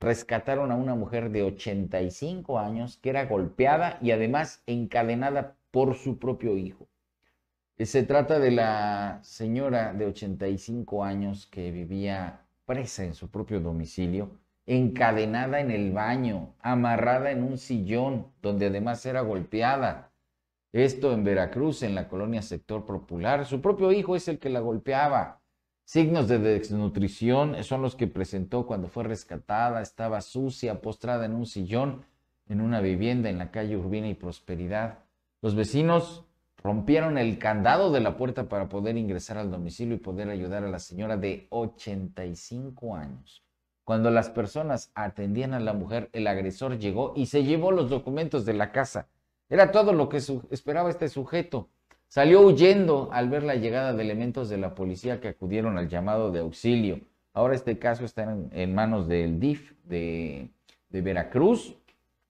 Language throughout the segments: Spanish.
rescataron a una mujer de 85 años que era golpeada y además encadenada por su propio hijo. Eh, se trata de la señora de 85 años que vivía presa en su propio domicilio, encadenada en el baño, amarrada en un sillón, donde además era golpeada. Esto en Veracruz, en la colonia Sector Popular. Su propio hijo es el que la golpeaba. Signos de desnutrición eh, son los que presentó cuando fue rescatada, estaba sucia, postrada en un sillón, en una vivienda en la calle Urbina y Prosperidad. Los vecinos rompieron el candado de la puerta para poder ingresar al domicilio y poder ayudar a la señora de 85 años. Cuando las personas atendían a la mujer, el agresor llegó y se llevó los documentos de la casa. Era todo lo que esperaba este sujeto. Salió huyendo al ver la llegada de elementos de la policía que acudieron al llamado de auxilio. Ahora este caso está en, manos del DIF de, Veracruz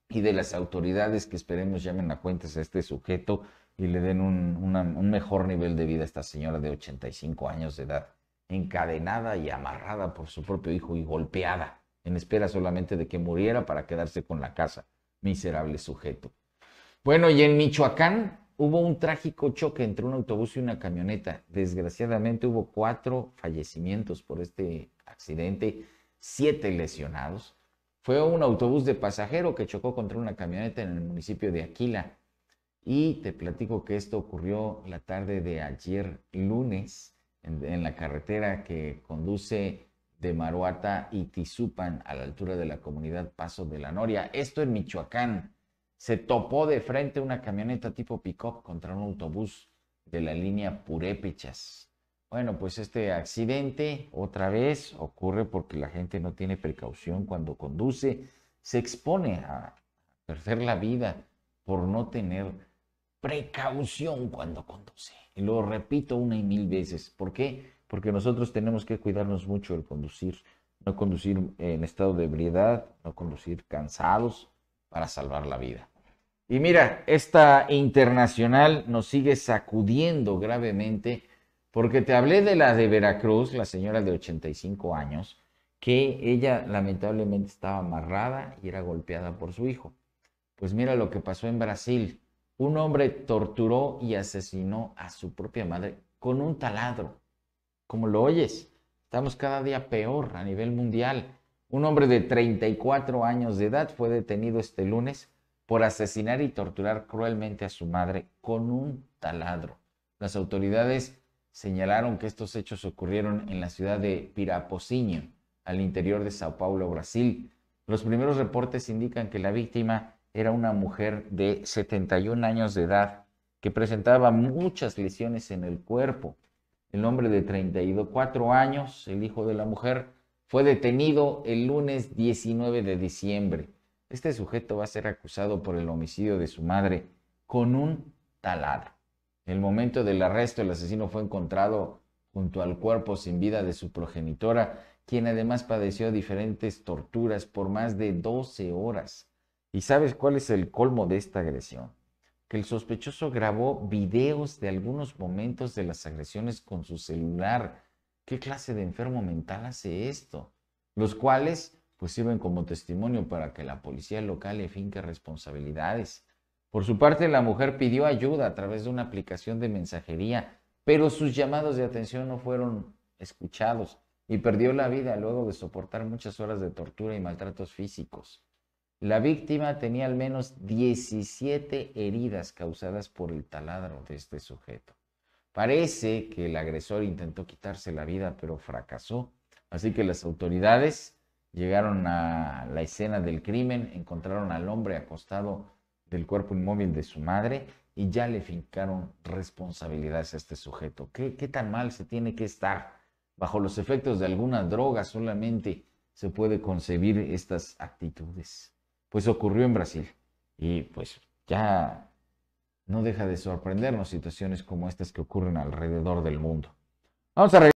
y de las autoridades que esperemos llamen a cuentas a este sujeto y le den un, un, mejor nivel de vida a esta señora de 85 años de edad, encadenada y amarrada por su propio hijo y golpeada, en espera solamente de que muriera para quedarse con la casa. Miserable sujeto. Bueno, y en Michoacán, hubo un trágico choque entre un autobús y una camioneta. Desgraciadamente hubo cuatro fallecimientos por este accidente, siete lesionados. Fue un autobús de pasajero que chocó contra una camioneta en el municipio de Aquila. Y te platico que esto ocurrió la tarde de ayer lunes en, la carretera que conduce de Maruata y Tizupan a la altura de la comunidad Paso de la Noria. Esto en Michoacán se topó de frente una camioneta tipo pickup contra un autobús de la línea Purépechas. Bueno, pues este accidente otra vez ocurre porque la gente no tiene precaución cuando conduce, se expone a perder la vida por no tener precaución cuando conduce. Y lo repito una y mil veces. ¿Por qué? Porque nosotros tenemos que cuidarnos mucho al conducir. No conducir en estado de ebriedad, no conducir cansados, para salvar la vida. Y mira, esta internacional nos sigue sacudiendo gravemente porque te hablé de la de Veracruz, la señora de 85 años, que ella lamentablemente estaba amarrada y era golpeada por su hijo. Pues mira lo que pasó en Brasil. Un hombre torturó y asesinó a su propia madre con un taladro. Como lo oyes, estamos cada día peor a nivel mundial. Un hombre de 34 años de edad fue detenido este lunes por asesinar y torturar cruelmente a su madre con un taladro. Las autoridades señalaron que estos hechos ocurrieron en la ciudad de Pirapocinho, al interior de Sao Paulo, Brasil. Los primeros reportes indican que la víctima era una mujer de 71 años de edad que presentaba muchas lesiones en el cuerpo. El hombre de 34 años, el hijo de la mujer, fue detenido el lunes 19 de diciembre. Este sujeto va a ser acusado por el homicidio de su madre con un taladro. En el momento del arresto, el asesino fue encontrado junto al cuerpo sin vida de su progenitora, quien además padeció diferentes torturas por más de 12 horas. ¿Y sabes cuál es el colmo de esta agresión? Que el sospechoso grabó videos de algunos momentos de las agresiones con su celular ¿Qué clase de enfermo mental hace esto? Los cuales pues sirven como testimonio para que la policía local le finque responsabilidades. Por su parte, la mujer pidió ayuda a través de una aplicación de mensajería, pero sus llamados de atención no fueron escuchados y perdió la vida luego de soportar muchas horas de tortura y maltratos físicos. La víctima tenía al menos 17 heridas causadas por el taladro de este sujeto. Parece que el agresor intentó quitarse la vida, pero fracasó. Así que las autoridades llegaron a la escena del crimen, encontraron al hombre acostado del cuerpo inmóvil de su madre y ya le fincaron responsabilidades a este sujeto. ¿Qué, tan mal se tiene que estar? Bajo los efectos de alguna droga solamente se puede concebir estas actitudes. Pues ocurrió en Brasil y pues ya no deja de sorprendernos situaciones como estas que ocurren alrededor del mundo. Vamos a